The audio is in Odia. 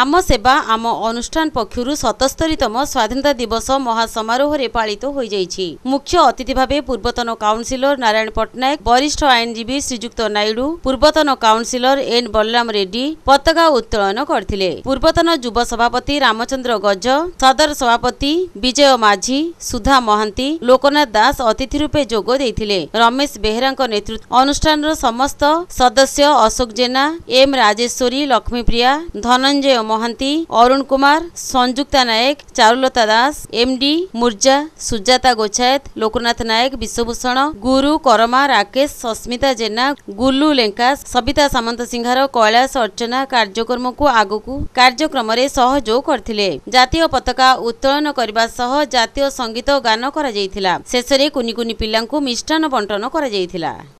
ଆମ ସେବା ଆମ ଅନୁଷ୍ଠାନ ପକ୍ଷରୁ ସତସ୍ତରୀତମ ସ୍ୱାଧୀନତା ଦିବସ ମହାସମାରୋହରେ ପାଳିତ ହୋଇଯାଇଛି ମୁଖ୍ୟ ଅତିଥି ଭାବେ ପୂର୍ବତନ କାଉନସିଲର ନାରାୟଣ ପଟ୍ଟନାୟକ ବରିଷ୍ଠ ଆଇନଜୀବୀ ଶ୍ରୀଯୁକ୍ତ ନାଇଡୁ ପୂର୍ବତନ କାଉନସିଲର ଏନ୍ ବଲରାମ ରେଡ୍ଡି ପତାକା ଉତ୍ତୋଳନ କରିଥିଲେ ପୂର୍ବତନ ଯୁବ ସଭାପତି ରାମଚନ୍ଦ୍ର ଗଜ ସଦର ସଭାପତି ବିଜୟ ମାଝି ସୁଧା ମହାନ୍ତି ଲୋକନାଥ ଦାସ ଅତିଥି ରୂପେ ଯୋଗ ଦେଇଥିଲେ ରମେଶ ବେହେରାଙ୍କ ନେତୃତ୍ୱ ଅନୁଷ୍ଠାନର ସମସ୍ତ ସଦସ୍ୟ ଅଶୋକ ଜେନା ଏମ୍ ରାଜେଶ୍ୱରୀ ଲକ୍ଷ୍ମୀପ୍ରିୟା ଧନଞ୍ଜୟ ସୁପ୍ରିୟ ମହାନ୍ତି ଅରୁଣ କୁମାର ସଂଯୁକ୍ତା ନାୟକ ଚାରୁଲତା ଦାସ ଏମ୍ଡି ମୁର୍ଜା ସୁଜାତା ଗୋଛାୟତ ଲୋକନାଥ ନାୟକ ବିଶ୍ୱଭୂଷଣ ଗୁରୁ କରମା ରାକେଶ ସସ୍ମିତା ଜେନା ଗୁଲୁ ଲେଙ୍କା ସବିତା ସାମନ୍ତସିଂହାର କୈଳାସ ଅର୍ଚ୍ଚନା କାର୍ଯ୍ୟକ୍ରମକୁ ଆଗକୁ କାର୍ଯ୍ୟକ୍ରମରେ ସହଯୋଗ କରିଥିଲେ ଜାତୀୟ ପତାକା ଉତ୍ତୋଳନ କରିବା ସହ ଜାତୀୟ ସଙ୍ଗୀତ ଗାନ କରାଯାଇଥିଲା ଶେଷରେ କୁନି କୁନି ପିଲାଙ୍କୁ ମିଷ୍ଟାନ୍ନ ବଣ୍ଟନ କରାଯାଇଥିଲା